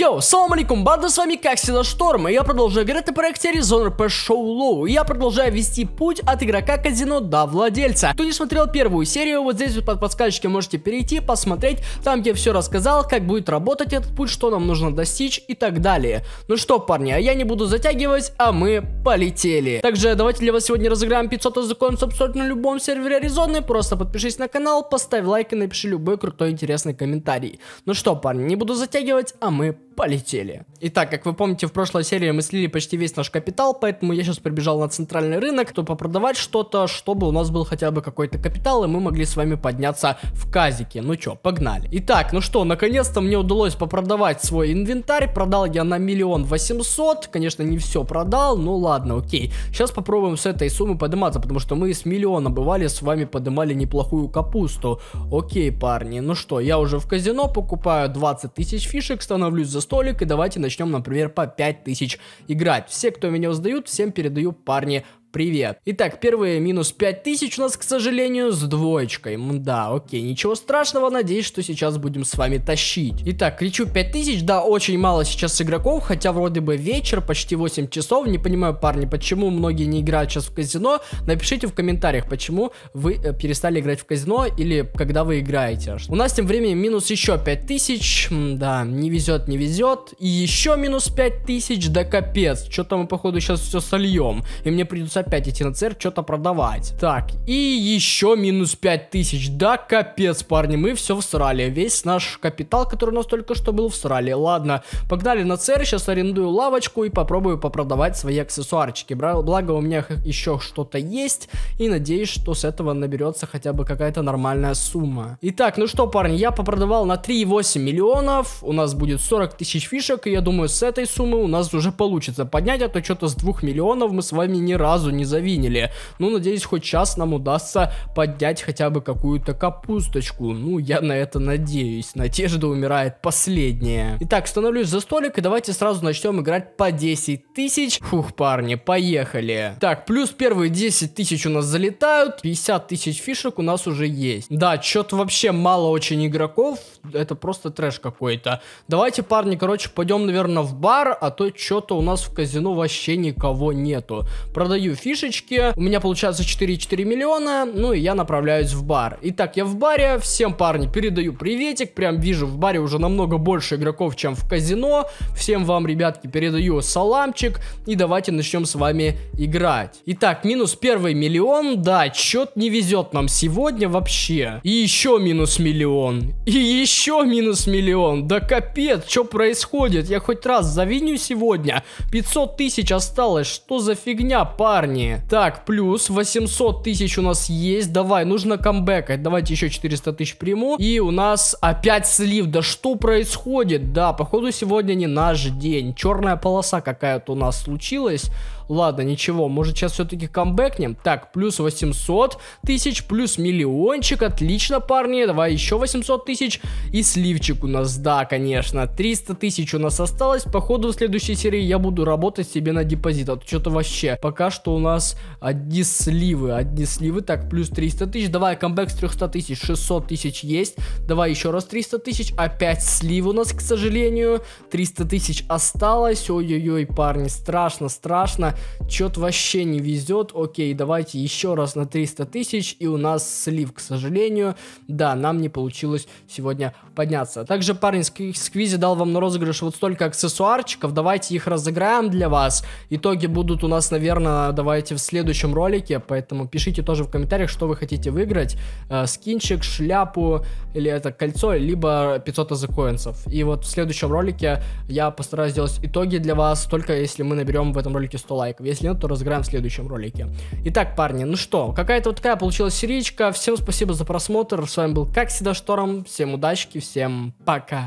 Йоу, салам алейкум, банда, с вами как всегда Шторм, и я продолжаю играть на проекте Arizona по Show Low. Я продолжаю вести путь от игрока казино до владельца. Кто не смотрел первую серию, вот здесь вот под подсказочкой можете перейти, посмотреть, там где все рассказал, как будет работать этот путь, что нам нужно достичь и так далее. Ну что, парни, а я не буду затягивать, а мы полетели. Также давайте для вас сегодня разыграем 500 ознакомиться абсолютно на любом сервере Аризоны, просто подпишись на канал, поставь лайк и напиши любой крутой интересный комментарий. Ну что, парни, не буду затягивать, а мы полетели. Итак, как вы помните, в прошлой серии мы слили почти весь наш капитал, поэтому я сейчас прибежал на центральный рынок, чтобы попродавать что-то, чтобы у нас был хотя бы какой-то капитал, и мы могли с вами подняться в казике. Ну чё, погнали. Итак, ну что, наконец-то мне удалось попродавать свой инвентарь. Продал я на миллион восемьсот. Конечно, не все продал, но ладно, окей. Сейчас попробуем с этой суммы подниматься, потому что мы с миллиона бывали, с вами поднимали неплохую капусту. Окей, парни, ну что, я уже в казино покупаю 20 тысяч фишек, становлюсь за столик и давайте начнем, например, по 5000 играть. Все, кто меня сдают, всем передаю парни Привет. Итак, первые минус 5000 у нас, к сожалению, с двоечкой. Да, окей, ничего страшного, надеюсь, что сейчас будем с вами тащить. Итак, кричу 5000, да, очень мало сейчас игроков, хотя вроде бы вечер, почти 8 часов. Не понимаю, парни, почему многие не играют сейчас в казино. Напишите в комментариях, почему вы э, перестали играть в казино или когда вы играете. У нас тем временем минус еще 5000, да, не везет, не везет. И еще минус 5000, да капец, что-то мы походу сейчас все сольем. И мне придется опять идти на церковь, что-то продавать. Так, и еще минус 5000. Да, капец, парни, мы все всрали. Весь наш капитал, который у нас только что был, всрали. Ладно, погнали на церковь, сейчас арендую лавочку и попробую попродавать свои аксессуарчики. Благо у меня еще что-то есть, и надеюсь, что с этого наберется хотя бы какая-то нормальная сумма. Итак, ну что, парни, я попродавал на 3,8 миллионов, у нас будет 40 тысяч фишек, и я думаю, с этой суммы у нас уже получится поднять, а то что-то с 2 миллионов мы с вами ни разу не завинили. Ну, надеюсь, хоть час нам удастся поднять хотя бы какую-то капусточку. Ну, я на это надеюсь. Надежда умирает последняя. Итак, становлюсь за столик и давайте сразу начнем играть по 10 тысяч. Фух, парни, поехали. Так, плюс первые 10 тысяч у нас залетают, 50 тысяч фишек у нас уже есть. Да, чё-то вообще мало очень игроков, это просто трэш какой-то. Давайте, парни, короче, пойдем, наверное, в бар, а то чё-то у нас в казино вообще никого нету. Продаю фишечки. У меня получается 4,4 миллиона, ну и я направляюсь в бар. Итак, я в баре, всем, парни, передаю приветик, прям вижу, в баре уже намного больше игроков, чем в казино. Всем вам, ребятки, передаю саламчик, и давайте начнем с вами играть. Итак, минус первый миллион, да, чет не везет нам сегодня вообще. И еще минус миллион, и еще минус миллион, да капец, что происходит? Я хоть раз завиню сегодня, 500 тысяч осталось, что за фигня, парни? компании. Так, плюс 800 тысяч у нас есть. Давай, нужно камбэкать. Давайте еще 400 тысяч приму. И у нас опять слив. Да что происходит? Да, походу сегодня не наш день. Черная полоса какая-то у нас случилась. Ладно, ничего, может сейчас все-таки камбэкнем? Так, плюс 800 тысяч, плюс миллиончик, отлично, парни, давай еще 800 тысяч. И сливчик у нас, да, конечно, 300 тысяч у нас осталось. Походу, в следующей серии я буду работать себе на депозит. А что-то вообще, пока что у нас одни сливы, одни сливы. Так, плюс 300 тысяч, давай камбэк с 300 тысяч, 600 тысяч есть. Давай еще раз 300 тысяч, опять слив у нас, к сожалению. 300 тысяч осталось, ой-ой-ой, парни, страшно, страшно что-то вообще не везет, окей, давайте еще раз на 300 тысяч, и у нас слив, к сожалению, да, нам не получилось сегодня подняться. Также, парень парни, Сквизи дал вам на розыгрыш вот столько аксессуарчиков, давайте их разыграем для вас, итоги будут у нас, наверное, давайте в следующем ролике, поэтому пишите тоже в комментариях, что вы хотите выиграть, э, скинчик, шляпу, или это кольцо, либо 500 азакоинцев. И вот в следующем ролике я постараюсь сделать итоги для вас, только если мы наберем в этом ролике 100 лайков лайков. Если нет, то разыграем в следующем ролике. Итак, парни, ну что, какая-то вот такая получилась серичка. Всем спасибо за просмотр. С вами был, как всегда, Шторм. Всем удачки, всем пока.